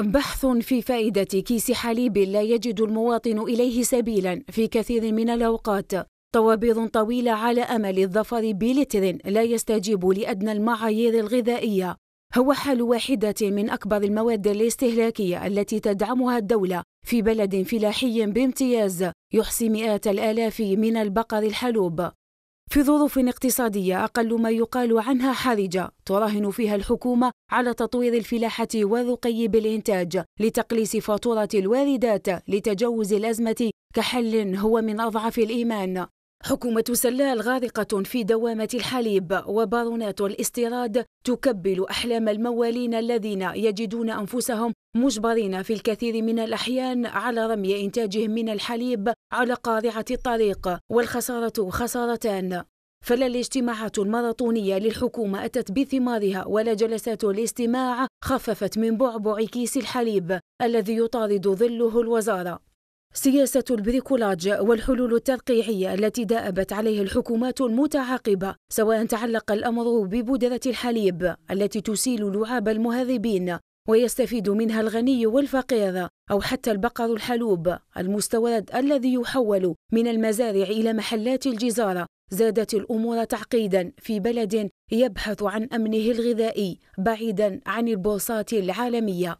بحث في فائدة كيس حليب لا يجد المواطن إليه سبيلا في كثير من الأوقات طوابير طويلة على أمل الظفر بلتر لا يستجيب لأدنى المعايير الغذائية هو حال واحدة من أكبر المواد الاستهلاكية التي تدعمها الدولة في بلد فلاحي بامتياز يحصي مئات الآلاف من البقر الحلوب في ظروف اقتصادية أقل ما يقال عنها حرجة تراهن فيها الحكومة على تطوير الفلاحة والرقي بالإنتاج لتقليص فاتورة الواردات لتجاوز الأزمة كحل هو من أضعف الإيمان حكومة سلال غارقة في دوامة الحليب وبارونات الاستيراد تكبل أحلام الموالين الذين يجدون أنفسهم مجبرين في الكثير من الأحيان على رمي إنتاجهم من الحليب على قارعة الطريق والخسارة خسارتان فلا الاجتماعات الماراطونية للحكومة أتت بثمارها ولا جلسات الاستماع خففت من بعبع كيس الحليب الذي يطارد ظله الوزارة سياسة البريكولاج والحلول الترقيعية التي دأبت عليها الحكومات المتعاقبة سواء تعلق الأمر ببودرة الحليب التي تسيل لعاب المهربين ويستفيد منها الغني والفقير أو حتى البقر الحلوب المستورد الذي يحول من المزارع إلى محلات الجزارة زادت الأمور تعقيدا في بلد يبحث عن أمنه الغذائي بعيدا عن البورصات العالمية